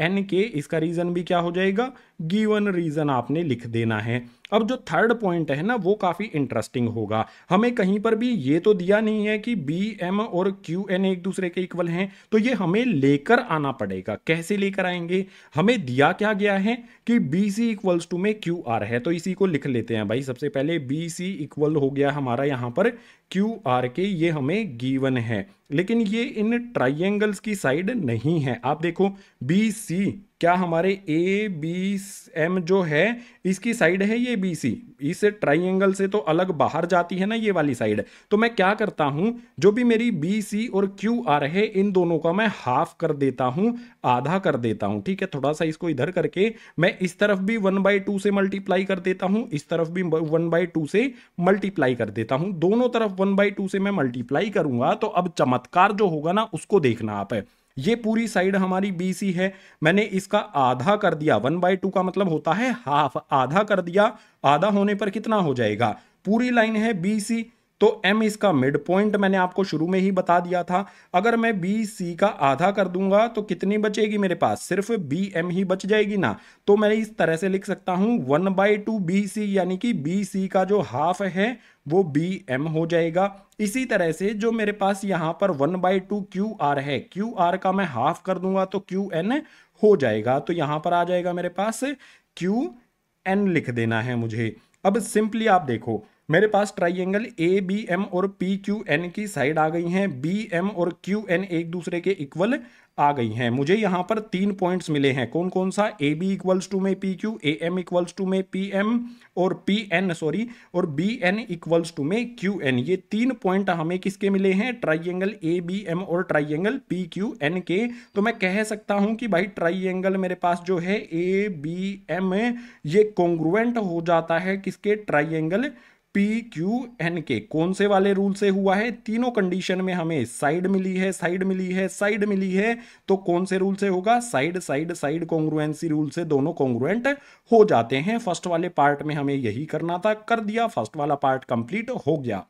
एन के इसका रीज़न भी क्या हो जाएगा गिवन रीज़न आपने लिख देना है अब जो थर्ड पॉइंट है ना वो काफ़ी इंटरेस्टिंग होगा हमें कहीं पर भी ये तो दिया नहीं है कि बी एम और क्यू एन एक दूसरे के इक्वल हैं तो ये हमें लेकर आना पड़ेगा कैसे लेकर आएंगे हमें दिया क्या गया है कि बी सी इक्वल्स टू में क्यू आर है तो इसी को लिख लेते हैं भाई सबसे पहले बी सी इक्वल हो गया हमारा यहाँ पर क्यू आर के ये हमें गीवन है लेकिन ये इन ट्राइंगल्स की साइड नहीं है आप देखो बी सी क्या हमारे ए बी एम जो है इसकी साइड है ये बी सी इस ट्राइंगल से तो अलग बाहर जाती है ना ये वाली साइड तो मैं क्या करता हूँ जो भी मेरी बी सी और क्यू आर है इन दोनों का मैं हाफ कर देता हूँ आधा कर देता हूँ ठीक है थोड़ा सा इसको इधर करके मैं इस तरफ भी वन बाई टू से मल्टीप्लाई कर देता हूँ इस तरफ भी वन बाई टू से मल्टीप्लाई कर देता हूँ दोनों तरफ वन बाई टू से मैं मल्टीप्लाई करूंगा तो अब चमत्कार जो होगा ना उसको देखना आप है ये पूरी साइड हमारी बी सी है मैंने इसका आधा कर दिया वन बाई टू का मतलब होता है हाफ आधा कर दिया आधा होने पर कितना हो जाएगा पूरी लाइन है बी सी तो एम इसका मिड पॉइंट मैंने आपको शुरू में ही बता दिया था अगर मैं बी सी का आधा कर दूंगा तो कितनी बचेगी मेरे पास सिर्फ बी एम ही बच जाएगी ना तो मैं इस तरह से लिख सकता हूं one by two B C यानी कि बी सी का जो हाफ है वो बी एम हो जाएगा इसी तरह से जो मेरे पास यहाँ पर one by two Q R है क्यू आर का मैं हाफ कर दूंगा तो क्यू एन हो जाएगा तो यहां पर आ जाएगा मेरे पास क्यू एन लिख देना है मुझे अब सिंपली आप देखो मेरे पास ट्राइंगल ए बी एम और पी क्यू एन की साइड आ गई हैं बी एम और क्यू एन एक दूसरे के इक्वल आ गई हैं मुझे यहाँ पर तीन पॉइंट्स मिले हैं कौन कौन सा ए बी इक्वल्स टू में P Q A M equals to में पी एम और पी एन सॉरी और बी एन इक्वल्स टू में क्यू एन ये तीन पॉइंट हमें किसके मिले हैं ट्राइंगल ए बी एम और ट्राइंगल पी क्यू एन के तो मैं कह सकता हूँ कि भाई ट्राइंगल मेरे पास जो है ए बी एम ये कॉन्ग्रुएंट हो जाता है किसके ट्राइंगल पी क्यू एन के कौन से वाले रूल से हुआ है तीनों कंडीशन में हमें साइड मिली है साइड मिली है साइड मिली है तो कौन से रूल से होगा side side side congruency rule से दोनों कॉन्ग्रुएंट हो जाते हैं फर्स्ट वाले पार्ट में हमें यही करना था कर दिया फर्स्ट वाला पार्ट कंप्लीट हो गया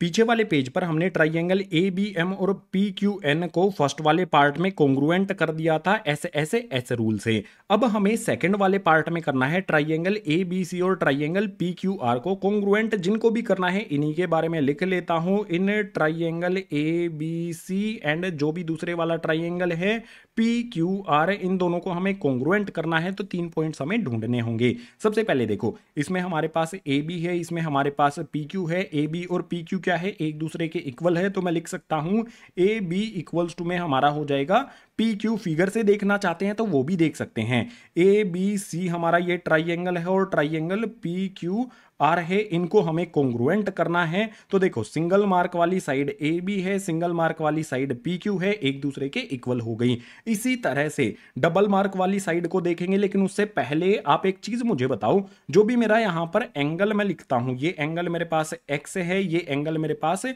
पीछे वाले पेज पर हमने ट्राइंगल ए बी एम और पी क्यू एन को फर्स्ट वाले पार्ट में कॉन्ग्रुएंट कर दिया था ऐसे ऐसे ऐसे रूल से अब हमें सेकंड वाले पार्ट में करना है ट्राइंगल ए बी सी और ट्राइंगल पी क्यू आर को कॉन्ग्रुएंट जिनको भी करना है इन्हीं के बारे में लिख लेता हूं इन triangle A B C and जो भी दूसरे वाला ट्राइंगल है पी क्यू आर इन दोनों को हमें कॉन्ग्रुएंट करना है तो तीन पॉइंट्स हमें ढूंढने होंगे सबसे पहले देखो इसमें हमारे पास ए बी है इसमें हमारे पास पी क्यू है ए बी और पी क्यू क्या है एक दूसरे के इक्वल है तो मैं लिख सकता हूं ए बी इक्वल्स टू में हमारा हो जाएगा पी क्यू फिगर से देखना चाहते हैं तो वो भी देख सकते हैं ए बी सी हमारा ये ट्राइंगल है और ट्राइंगल पी क्यू आर है इनको हमें कॉन्ग्रुएंट करना है तो देखो सिंगल मार्क वाली साइड ए बी है सिंगल मार्क वाली साइड पी क्यू है एक दूसरे के इक्वल हो गई इसी तरह से डबल मार्क वाली साइड को देखेंगे लेकिन उससे पहले आप एक चीज मुझे बताओ जो भी मेरा यहां पर एंगल मैं लिखता हूं ये एंगल मेरे पास एक्स है ये एंगल मेरे पास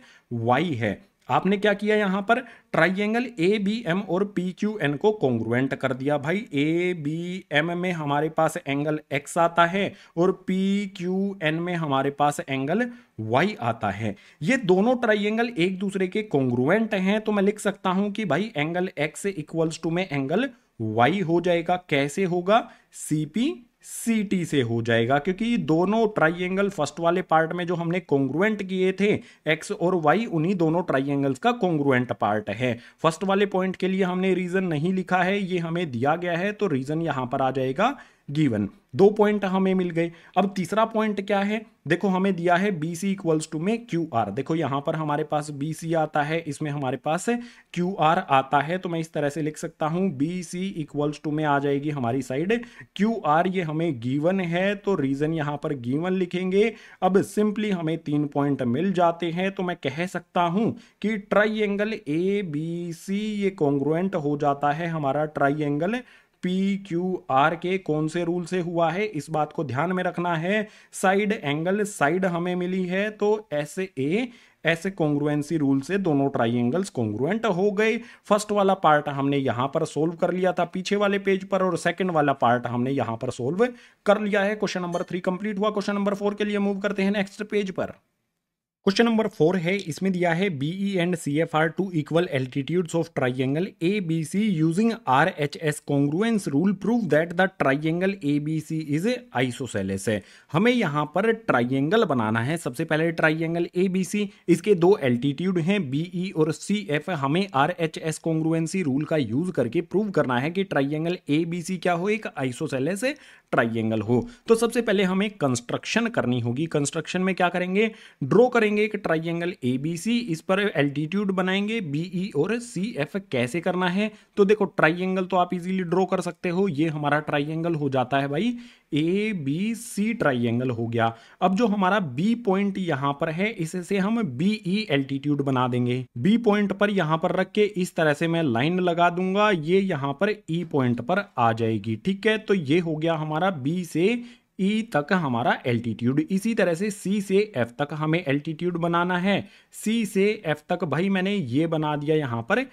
वाई है आपने क्या किया यहाँ पर ट्राइंगल ए बी एम और पी क्यू एन को कॉन्ग्रुएंट कर दिया भाई ए बी एम में हमारे पास एंगल एक्स आता है और पी क्यू एन में हमारे पास एंगल वाई आता है ये दोनों ट्राइंगल एक दूसरे के कॉन्ग्रुएंट हैं तो मैं लिख सकता हूं कि भाई एंगल एक्स इक्वल्स टू में एंगल वाई हो जाएगा कैसे होगा सी पी सी टी से हो जाएगा क्योंकि ये दोनों ट्राइंगल फर्स्ट वाले पार्ट में जो हमने कॉन्ग्रुएंट किए थे एक्स और वाई उन्हीं दोनों ट्राइंगल्स का कॉन्ग्रुएंट पार्ट है फर्स्ट वाले पॉइंट के लिए हमने रीजन नहीं लिखा है ये हमें दिया गया है तो रीजन यहां पर आ जाएगा गिवन दो पॉइंट हमें मिल गए अब तीसरा पॉइंट क्या है देखो हमें दिया है बी सी इक्वल्स टू में क्यू आर देखो यहां पर हमारे पास बी सी आता है इसमें हमारे पास क्यू आर आता है तो मैं इस तरह से लिख सकता हूं बी सी इक्वल्स टू में आ जाएगी हमारी साइड क्यू आर ये हमें गीवन है तो रीजन यहां पर गीवन लिखेंगे अब सिंपली हमें तीन पॉइंट मिल जाते हैं तो मैं कह सकता हूं कि triangle A B C ये कॉन्ग्रुएंट हो जाता है हमारा ट्राइंगल पी क्यू आर के कौन से रूल से हुआ है इस बात को ध्यान में रखना है साइड एंगल साइड हमें मिली है तो ऐसे ए ऐसे कॉन्ग्रुएंसी रूल से दोनों ट्राइंगल्स कॉन्ग्रुएंट हो गए फर्स्ट वाला पार्ट हमने यहां पर सोल्व कर लिया था पीछे वाले पेज पर और सेकंड वाला पार्ट हमने यहां पर सोल्व कर लिया है क्वेश्चन नंबर थ्री कंप्लीट हुआ क्वेश्चन नंबर फोर के लिए मूव करते हैं नेक्स्ट पेज पर क्वेश्चन नंबर फोर है इसमें दिया है B E and C F are two equal altitudes of triangle A B C using R H S congruence rule prove that the triangle A B C is isosceles है हमें यहाँ पर triangle बनाना है सबसे पहले ट्राइंगल ए बी सी इसके दो altitude हैं बीई e और सी एफ हमें R H S congruency rule का यूज करके प्रूव करना है कि ट्राइंगल ए बी सी क्या हो एक आइसोसेलेस ट्राइंगल हो तो सबसे पहले हमें कंस्ट्रक्शन करनी होगी कंस्ट्रक्शन में क्या करेंगे ड्रॉ करेंगे बनाएंगे एक ट्राइंगल ए बी सी इस पर एल्टीट्यूड बनाएंगे बी ई e और सी एफ कैसे करना है तो देखो ट्राइंगल तो आप इजीली ड्रॉ कर सकते हो ये हमारा ट्राइंगल हो जाता है भाई ए बी सी ट्राइंगल हो गया अब जो हमारा बी पॉइंट यहाँ पर है इससे हम बी ई एल्टीट्यूड बना देंगे बी पॉइंट पर यहाँ पर रख के इस तरह से मैं लाइन लगा दूंगा ये यहाँ पर ई e पॉइंट पर आ जाएगी ठीक है तो ये हो गया हमारा बी से ई e तक हमारा एल्टीट्यूड इसी तरह से सी से एफ तक हमें एल्टीट्यूड बनाना है सी से एफ तक भाई मैंने ये बना दिया यहाँ पर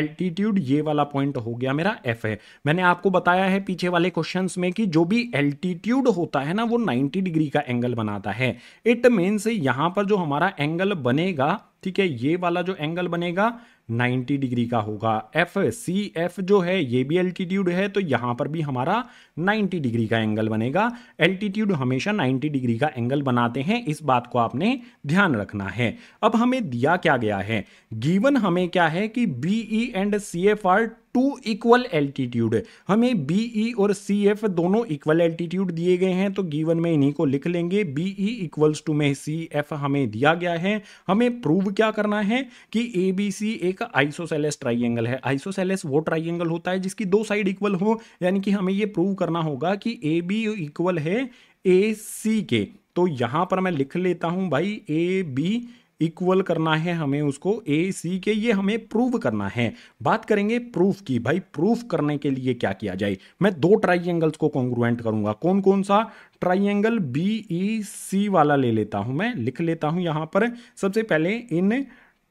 एल्टीट्यूड ये वाला पॉइंट हो गया मेरा एफ है मैंने आपको बताया है पीछे वाले क्वेश्चन में कि जो भी एल्टीट्यूड होता है ना वो 90 डिग्री का एंगल बनाता है इट मीन्स यहाँ पर जो हमारा एंगल बनेगा ठीक है ये वाला जो एंगल बनेगा 90 डिग्री का होगा एफ सी एफ जो है ये भी एल्टीट्यूड है तो यहाँ पर भी हमारा 90 डिग्री का एंगल बनेगा एल्टीट्यूड हमेशा 90 डिग्री का एंगल बनाते हैं इस बात को आपने ध्यान रखना है अब हमें दिया क्या गया है गिवन हमें क्या है कि B E and C F are two equal altitude हमें बी ई e और सी एफ दोनों इक्वल एल्टीट्यूड दिए गए हैं तो गीवन में इन्हीं को लिख लेंगे बी ई इक्वल्स टू में सी एफ हमें दिया गया है हमें प्रूव क्या करना है कि ए बी सी एक आइसोसेलेस ट्राइंगल है आइसोसेलेस वो ट्राइंगल होता है जिसकी दो साइड इक्वल हो यानी कि हमें ये प्रूव करना होगा कि ए बी इक्वल है ए सी के तो यहाँ पर मैं लिख लेता हूँ भाई ए बी इक्वल करना है हमें उसको ए सी के ये हमें प्रूव करना है बात करेंगे प्रूफ की भाई प्रूफ करने के लिए क्या किया जाए मैं दो ट्राइंगल्स को कॉन्ग्रुएंट करूंगा कौन कौन सा ट्राइंगल बी ई सी वाला ले लेता हूं मैं लिख लेता हूं यहां पर सबसे पहले इन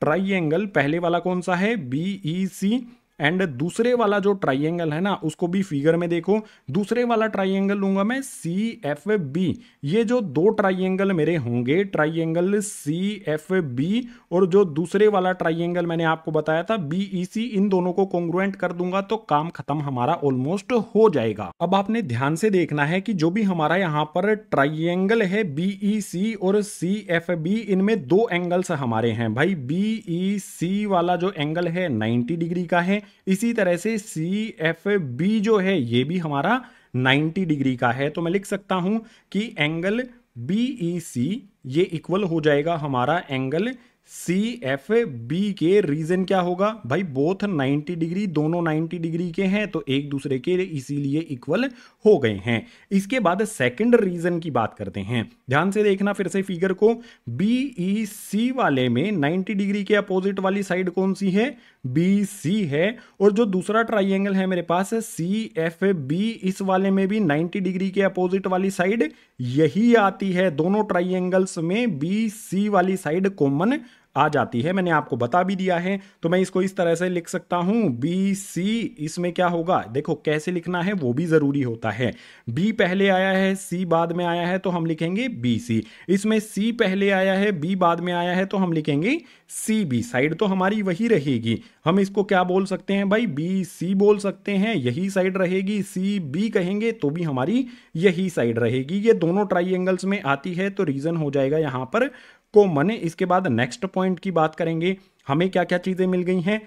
ट्राइंगल पहले वाला कौन सा है बी ई सी एंड दूसरे वाला जो ट्राइंगल है ना उसको भी फिगर में देखो दूसरे वाला ट्राइंगल लूंगा मैं सी एफ बी ये जो दो ट्राइंगल मेरे होंगे ट्राइंगल सी एफ बी और जो दूसरे वाला ट्राइंगल मैंने आपको बताया था बी ई सी इन दोनों को कॉन्ग्रुएंट कर दूंगा तो काम खत्म हमारा ऑलमोस्ट हो जाएगा अब आपने ध्यान से देखना है कि जो भी हमारा यहाँ पर ट्राइंगल है बी ई सी और सी एफ बी इनमें दो एंगल्स हमारे हैं भाई बी ई सी वाला जो एंगल है 90 डिग्री का है इसी तरह से सी एफ बी जो है ये भी हमारा 90 डिग्री का है तो मैं लिख सकता हूं कि एंगल बी ई सी ये इक्वल हो जाएगा हमारा एंगल सी एफ बी के रीजन क्या होगा भाई बोथ 90 डिग्री दोनों 90 डिग्री के हैं तो एक दूसरे के इसीलिए इक्वल हो गए हैं इसके बाद सेकंड रीजन की बात करते हैं ध्यान से देखना फिर से फिगर को बी ई सी वाले में 90 डिग्री के अपोजिट वाली साइड कौन सी है बी सी है और जो दूसरा ट्राइंगल है मेरे पास सी एफ बी इस वाले में भी 90 डिग्री के अपोजिट वाली साइड यही आती है दोनों ट्राइंगल्स में बी सी वाली साइड कॉमन आ जाती है मैंने आपको बता भी दिया है तो मैं इसको इस तरह से लिख सकता हूँ बी सी इसमें क्या होगा देखो कैसे लिखना है वो भी ज़रूरी होता है बी पहले आया है सी बाद में आया है तो हम लिखेंगे बी सी इसमें सी पहले आया है बी बाद में आया है तो हम लिखेंगे सी बी साइड तो हमारी वही रहेगी हम इसको क्या बोल सकते हैं भाई बी सी बोल सकते हैं यही साइड रहेगी सी बी कहेंगे तो भी हमारी यही साइड रहेगी ये दोनों ट्राइंगल्स में आती है तो रीज़न हो जाएगा यहाँ पर को मने इसके बाद नेक्स्ट पॉइंट की बात करेंगे हमें क्या क्या चीज़ें मिल गई हैं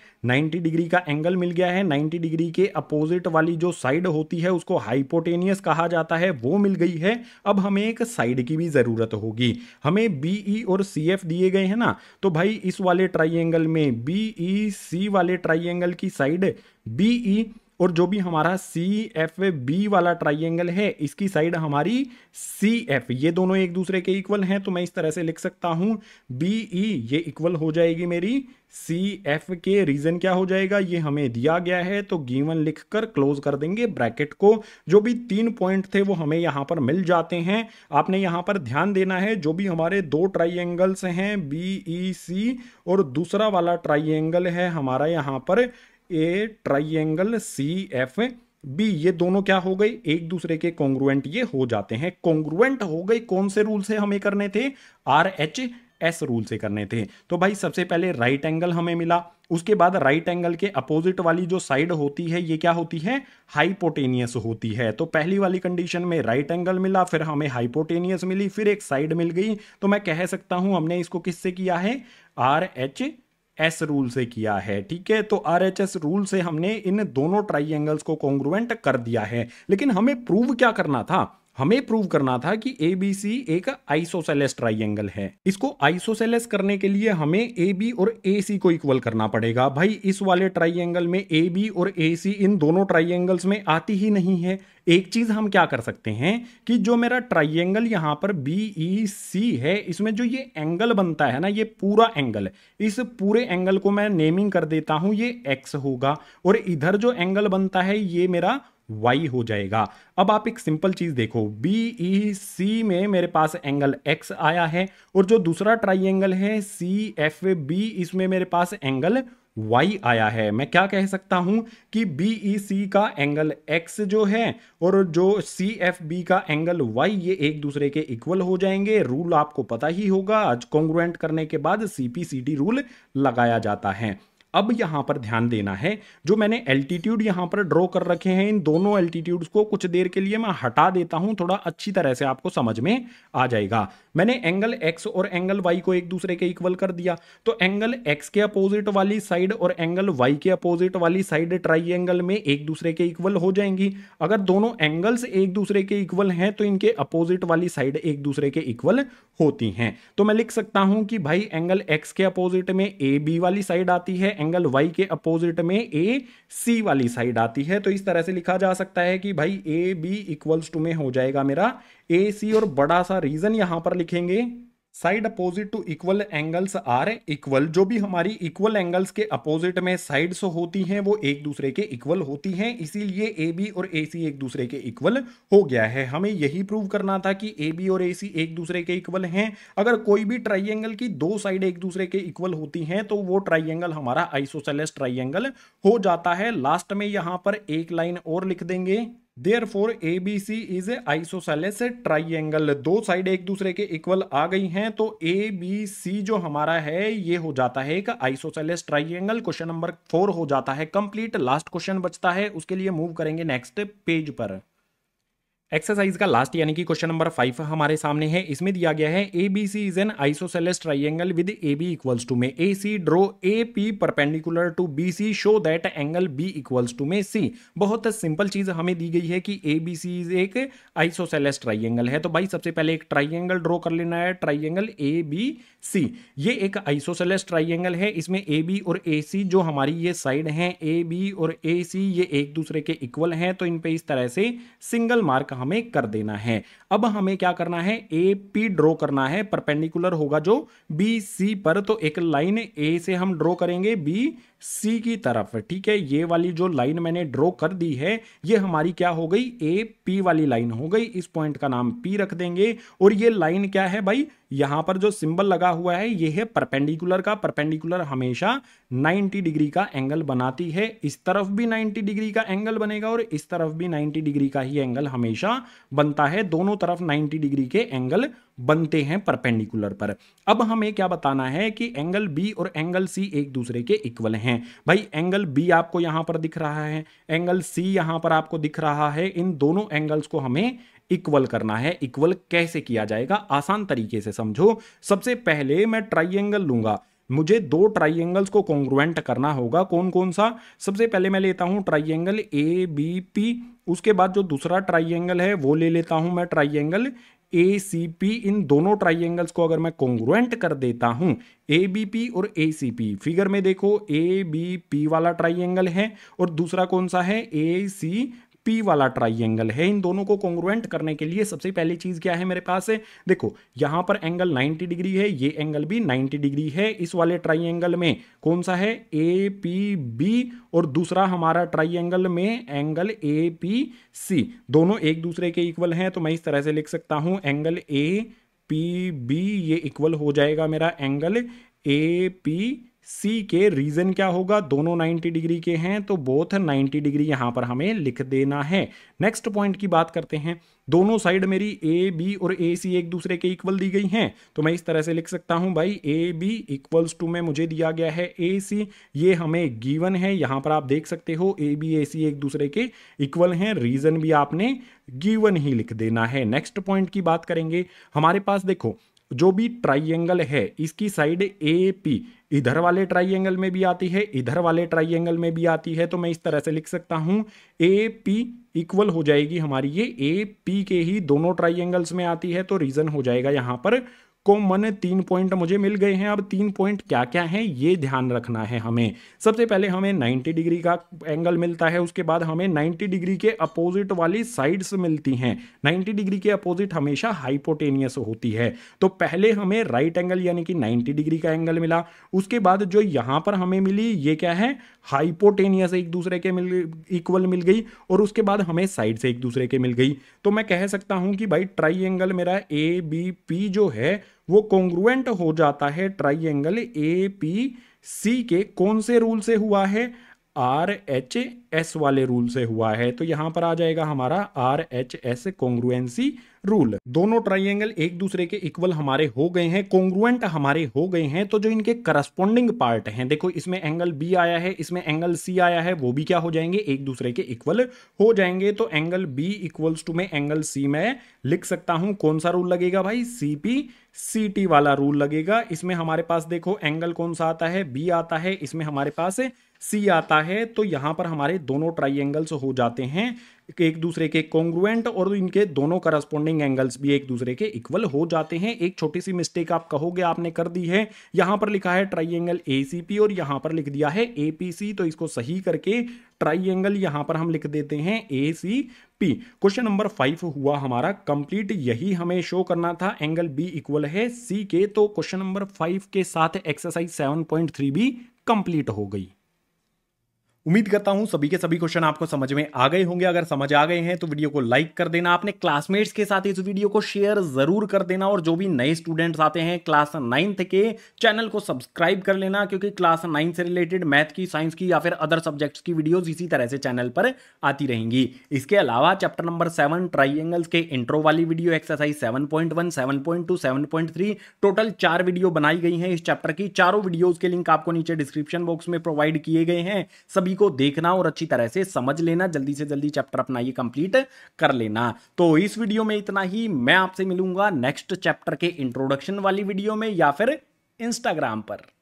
90 डिग्री का एंगल मिल गया है 90 डिग्री के अपोजिट वाली जो साइड होती है उसको हाइपोटेनियस कहा जाता है वो मिल गई है अब हमें एक साइड की भी ज़रूरत होगी हमें बी ई e और सी एफ दिए गए हैं ना तो भाई इस वाले ट्राइंगल में बी ई सी वाले ट्राइंगल की साइड बी ई और जो भी हमारा सी एफ बी वाला ट्राइंगल है इसकी साइड हमारी सी एफ ये दोनों एक दूसरे के इक्वल हैं तो मैं इस तरह से लिख सकता हूँ बी ई e, ये इक्वल हो जाएगी मेरी सी एफ के रीजन क्या हो जाएगा ये हमें दिया गया है तो गीवन लिखकर क्लोज कर देंगे ब्रैकेट को जो भी तीन पॉइंट थे वो हमें यहाँ पर मिल जाते हैं आपने यहाँ पर ध्यान देना है जो भी हमारे दो ट्राइंगल्स हैं बी ई सी और दूसरा वाला ट्राइंगल है हमारा यहाँ पर a triangle C F B ये दोनों क्या हो गए एक दूसरे के कॉन्ग्रुएंट ये हो जाते हैं कॉन्ग्रुएंट हो गई कौन से रूल से हमें करने थे आर एच एस रूल से करने थे तो भाई सबसे पहले राइट एंगल हमें मिला उसके बाद राइट एंगल के अपोजिट वाली जो साइड होती है ये क्या होती है हाइपोटेनियस होती है तो पहली वाली कंडीशन में राइट एंगल मिला फिर हमें हाइपोटेनियस मिली फिर एक साइड मिल गई तो मैं कह सकता हूं हमने इसको किससे किया है आर एच एस रूल से किया है ठीक है तो आर एच एस रूल से हमने इन दोनों ट्राइंगल्स को कॉन्ग्रुएंट कर दिया है लेकिन हमें प्रूव क्या करना था हमें प्रूव करना था कि ए बी सी एक आइसोसेलेस ट्राइंगल है इसको आइसोसेलेस करने के लिए हमें ए बी और ए सी को इक्वल करना पड़ेगा भाई इस वाले ट्राइंगल में ए बी और ए सी इन दोनों ट्राइंगल्स में आती ही नहीं है एक चीज हम क्या कर सकते हैं कि जो मेरा ट्राइंगल यहाँ पर बी ई सी है इसमें जो ये एंगल बनता है ना ये पूरा एंगल इस पूरे एंगल को मैं नेमिंग कर देता हूँ ये एक्स होगा और इधर जो एंगल बनता है ये मेरा वाई हो जाएगा अब आप एक सिंपल चीज़ देखो बी ई सी में मेरे पास एंगल एक्स आया है और जो दूसरा एंगल है सी एफ बी इसमें मेरे पास एंगल y आया है मैं क्या कह सकता हूं कि बी ई सी का एंगल x जो है और जो सी एफ बी का एंगल y ये एक दूसरे के इक्वल हो जाएंगे रूल आपको पता ही होगा आज कॉन्ग्रुएंट करने के बाद C P C D rule लगाया जाता है अब यहां पर ध्यान देना है जो मैंने एल्टीट्यूड यहां पर ड्रॉ कर रखे हैं इन दोनों एल्टीट्यूड्स को कुछ देर के लिए मैं हटा देता हूं थोड़ा अच्छी तरह से आपको समझ में आ जाएगा मैंने एंगल एक्स और एंगल वाई को एक दूसरे के इक्वल कर दिया तो एंगल एक्स के अपोजिट वाली साइड और एंगल वाई के अपोजिट वाली साइड ट्राइंगल में एक दूसरे के इक्वल हो जाएंगी अगर दोनों एंगल्स एक दूसरे के इक्वल हैं तो इनके अपोजिट वाली साइड एक दूसरे के इक्वल होती हैं तो मैं लिख सकता हूं कि भाई एंगल एक्स के अपोजिट में ए बी वाली साइड आती है एंगल वाई के अपोजिट में ए सी वाली साइड आती है तो इस तरह से लिखा जा सकता है कि भाई ए बी इक्वल्स टू में हो जाएगा मेरा ए सी और बड़ा सा रीजन यहां पर लिखेंगे side opposite to equal angles are equal जो भी हमारी इक्वल एंगल्स के अपोजिट में साइड्स होती हैं वो एक दूसरे के इक्वल होती हैं इसीलिए ए बी और ए सी एक दूसरे के इक्वल हो गया है हमें यही प्रूव करना था कि ए बी और ए सी एक दूसरे के इक्वल हैं अगर कोई भी ट्राइंगल की दो साइड एक दूसरे के इक्वल होती हैं तो वो ट्राइंगल हमारा आइसोसेलेस ट्राइंगल हो जाता है लास्ट में यहाँ पर एक लाइन और लिख देंगे therefore A B C is a isosceles triangle दो साइड एक दूसरे के इक्वल आ गई हैं तो ए बी सी जो हमारा है ये हो जाता है एक isosceles triangle question number four हो जाता है कंप्लीट लास्ट क्वेश्चन बचता है उसके लिए मूव करेंगे नेक्स्ट पेज पर एक्सरसाइज का लास्ट यानी कि क्वेश्चन नंबर फाइव हमारे सामने है इसमें दिया गया है A B C is an isosceles triangle with A B equals to में A C draw A P perpendicular to B C show that angle B equals to में सी बहुत सिंपल चीज हमें दी गई है कि ए बी सी इज एक isosceles triangle है तो भाई सबसे पहले एक ट्राइंगल ड्रॉ कर लेना है ट्राइंगल ए बी सी ये एक आइसोसेलेस ट्राइंगल है इसमें ए बी और ए सी जो हमारी ये साइड है ए बी और ए सी ये एक दूसरे के इक्वल है तो इनपे इस तरह से सिंगल मार्क हम हमें कर देना है अब हमें क्या करना है ए पी ड्रॉ करना है परपेंडिकुलर होगा जो बी सी पर तो एक लाइन ए से हम ड्रॉ करेंगे बी सी की तरफ ठीक है ये वाली जो लाइन मैंने ड्रॉ कर दी है ये हमारी क्या हो गई ए पी वाली लाइन हो गई इस पॉइंट का नाम पी रख देंगे और ये लाइन क्या है भाई यहां पर जो सिंबल लगा हुआ है यह है परपेंडिकुलर का परपेंडिकुलर हमेशा 90 डिग्री का एंगल बनाती है इस तरफ भी 90 डिग्री का एंगल बनेगा और इस तरफ भी 90 डिग्री का ही एंगल हमेशा बनता है दोनों तरफ 90 डिग्री के एंगल बनते हैं परपेंडिकुलर पर अब हमें क्या बताना है कि एंगल बी और एंगल सी एक दूसरे के इक्वल हैं भाई एंगल बी आपको यहां पर दिख रहा है एंगल सी यहां पर आपको दिख रहा है इन दोनों एंगल्स को हमें इक्वल करना है इक्वल कैसे किया जाएगा आसान तरीके से समझो सबसे पहले मैं ट्राइंगल लूंगा मुझे दो ट्राइंगल्स को कॉन्ग्रुएंट करना होगा कौन कौन सा सबसे पहले मैं लेता हूँ ट्राइंगल ए बी पी उसके बाद जो दूसरा ट्राइंगल है वो ले लेता हूँ मैं triangle A C P in दोनों ट्राइंगल्स को अगर मैं कॉन्ग्रुएंट कर देता हूँ ए बी पी और ए सी पी फिगर में देखो ए बी पी वाला ट्राइंगल है और दूसरा कौन सा है ए सी पी वाला ट्राइंगल है इन दोनों को कॉन्ग्रुएंट करने के लिए सबसे पहली चीज़ क्या है मेरे पास है देखो यहाँ पर एंगल 90 डिग्री है ये एंगल भी 90 डिग्री है इस वाले ट्राइंगल में कौन सा है ए पी बी और दूसरा हमारा ट्राइंगल में एंगल ए पी सी दोनों एक दूसरे के इक्वल हैं तो मैं इस तरह से लिख सकता हूँ एंगल ए पी बी ये इक्वल हो जाएगा मेरा एंगल ए पी सी के रीजन क्या होगा दोनों 90 डिग्री के हैं तो बोथ 90 डिग्री यहां पर हमें लिख देना है नेक्स्ट पॉइंट की बात करते हैं दोनों साइड मेरी ए बी और ए सी एक दूसरे के इक्वल दी गई हैं तो मैं इस तरह से लिख सकता हूं भाई ए बी इक्वल्स टू में मुझे दिया गया है ए सी ये हमें गिवन है यहां पर आप देख सकते हो ए बी ए सी एक दूसरे के इक्वल हैं रीजन भी आपने गिवन ही लिख देना है नेक्स्ट पॉइंट की बात करेंगे हमारे पास देखो जो भी ट्राइंगल है इसकी साइड ए पी इधर वाले ट्राइंगल में भी आती है इधर वाले ट्राइंगल में भी आती है तो मैं इस तरह से लिख सकता हूँ ए पी इक्वल हो जाएगी हमारी ये ए पी के ही दोनों ट्राइंगल्स में आती है तो रीजन हो जाएगा यहाँ पर को मन तीन पॉइंट मुझे मिल गए हैं अब तीन पॉइंट क्या क्या हैं ये ध्यान रखना है हमें सबसे पहले हमें 90 डिग्री का एंगल मिलता है उसके बाद हमें 90 डिग्री के अपोजिट वाली साइड्स मिलती हैं 90 डिग्री के अपोजिट हमेशा हाइपोटेनियस होती है तो पहले हमें राइट एंगल यानी कि 90 डिग्री का एंगल मिला उसके बाद जो यहाँ पर हमें मिली ये क्या है हाइपोटेनियस एक दूसरे के मिल इक्वल मिल गई और उसके बाद हमें साइड से एक दूसरे के मिल गई तो मैं कह सकता हूँ कि भाई ट्राई मेरा ए बी पी जो है वो कॉन्ग्रुएंट हो जाता है ट्राइंगल ए पी सी के कौन से रूल से हुआ है आर एच एस वाले रूल से हुआ है तो यहां पर आ जाएगा हमारा R H S congruency rule दोनों ट्राइंगल एक दूसरे के इक्वल हमारे हो गए हैं कॉन्ग्रुएंट हमारे हो गए हैं तो जो इनके करस्पोंडिंग पार्ट हैं देखो इसमें एंगल बी आया है इसमें एंगल सी आया है वो भी क्या हो जाएंगे एक दूसरे के इक्वल हो जाएंगे तो एंगल बी इक्वल्स टू में एंगल सी में लिख सकता हूं कौन सा रूल लगेगा भाई सी पी सी टी वाला रूल लगेगा इसमें हमारे पास देखो एंगल कौन सा आता है बी आता है इसमें हमारे पास सी आता है तो यहां पर हमारे दोनों ट्राई एंगल्स हो जाते हैं एक दूसरे के कॉन्ग्रुएंट और इनके दोनों करस्पोंडिंग एंगल्स भी एक दूसरे के इक्वल हो जाते हैं एक छोटी सी मिस्टेक आप कहोगे आपने कर दी है यहां पर लिखा है ट्राई ट्राइंगल एसीपी और यहां पर लिख दिया है एपीसी तो इसको सही करके ट्राई एंगल यहां पर हम लिख देते हैं A C P question number five हुआ हमारा कंप्लीट यही हमें शो करना था एंगल बी इक्वल है सी के तो क्वेश्चन नंबर फाइव के साथ एक्सरसाइज सेवन पॉइंट थ्री भी कंप्लीट हो गई उम्मीद करता हूं सभी के सभी क्वेश्चन आपको समझ में आ गए होंगे अगर समझ आ गए हैं तो वीडियो को लाइक कर देना अपने क्लासमेट्स के साथ इस वीडियो को शेयर जरूर कर देना और जो भी नए स्टूडेंट्स आते हैं क्लास नाइन्थ के चैनल को सब्सक्राइब कर लेना क्योंकि क्लास नाइन्थ से रिलेटेड मैथ की साइंस की या फिर अदर सब्जेक्ट्स की वीडियोज इसी तरह से चैनल पर आती रहेंगी इसके अलावा चैप्टर नंबर सेवन ट्राइंगल्स के इंट्रो वाली video exercise seven point one seven point two seven point three total चार वीडियो बनाई गई है इस चैप्टर की चारों वीडियोज के लिंक आपको नीचे डिस्क्रिप्शन बॉक्स में प्रोवाइड किए गए हैं सभी सभी को देखना और अच्छी तरह से समझ लेना जल्दी से जल्दी चैप्टर अपना ये कंप्लीट कर लेना तो इस वीडियो में इतना ही मैं आपसे मिलूंगा नेक्स्ट चैप्टर के इंट्रोडक्शन वाली वीडियो में या फिर इंस्टाग्राम पर